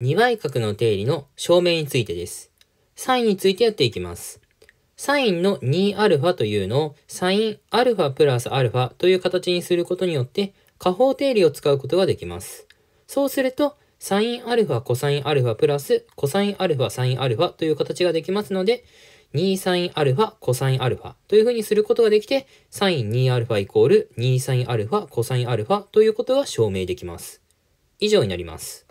二倍角の定理の証明についてです。サインについてやっていきます。サインの 2α というのをサイン α プラス α という形にすることによって下方定理を使うことができます。そうすると、サイン α コサイン α プラスコサイン α サイン α という形ができますので、2サイン α コサイン α というふうにすることができて、サイン 2α イコール2サイン α コサイン α ということが証明できます。以上になります。